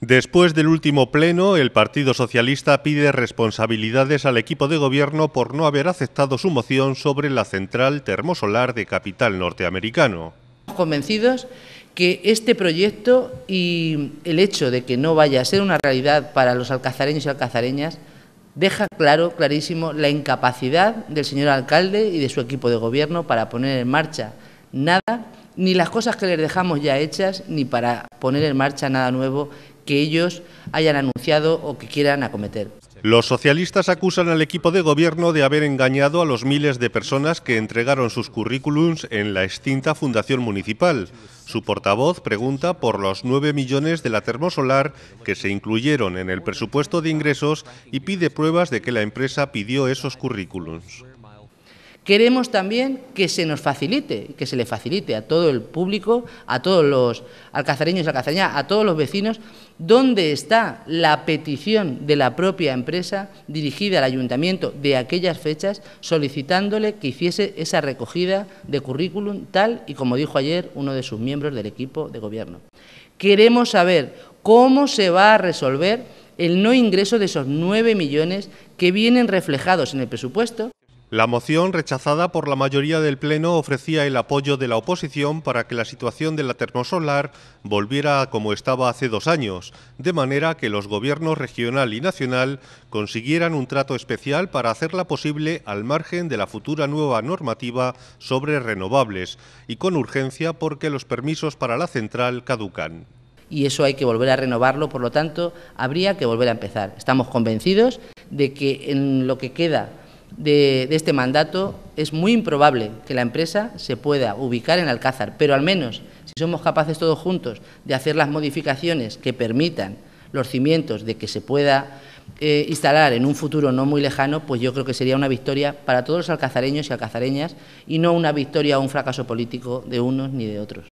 Después del último pleno, el Partido Socialista pide responsabilidades al equipo de gobierno por no haber aceptado su moción sobre la central termosolar de capital norteamericano. Convencidos que este proyecto y el hecho de que no vaya a ser una realidad para los alcazareños y alcazareñas deja claro, clarísimo, la incapacidad del señor alcalde y de su equipo de gobierno para poner en marcha nada, ni las cosas que les dejamos ya hechas, ni para poner en marcha nada nuevo que ellos hayan anunciado o que quieran acometer. Los socialistas acusan al equipo de gobierno de haber engañado a los miles de personas que entregaron sus currículums en la extinta Fundación Municipal. Su portavoz pregunta por los 9 millones de la termosolar que se incluyeron en el presupuesto de ingresos y pide pruebas de que la empresa pidió esos currículums. Queremos también que se nos facilite, que se le facilite a todo el público, a todos los alcazareños y alcazareñas, a todos los vecinos, dónde está la petición de la propia empresa dirigida al ayuntamiento de aquellas fechas, solicitándole que hiciese esa recogida de currículum, tal y como dijo ayer uno de sus miembros del equipo de gobierno. Queremos saber cómo se va a resolver el no ingreso de esos nueve millones que vienen reflejados en el presupuesto la moción, rechazada por la mayoría del Pleno, ofrecía el apoyo de la oposición para que la situación de la termosolar volviera a como estaba hace dos años, de manera que los gobiernos regional y nacional consiguieran un trato especial para hacerla posible al margen de la futura nueva normativa sobre renovables y con urgencia porque los permisos para la central caducan y eso hay que volver a renovarlo, por lo tanto, habría que volver a empezar. Estamos convencidos de que en lo que queda de, este mandato, es muy improbable que la empresa se pueda ubicar en Alcázar, pero al menos si somos capaces todos juntos de hacer las modificaciones que permitan los cimientos de que se pueda eh, instalar en un futuro no muy lejano, pues yo creo que sería una victoria para todos los alcazareños y alcazareñas y no una victoria o un fracaso político de unos ni de otros.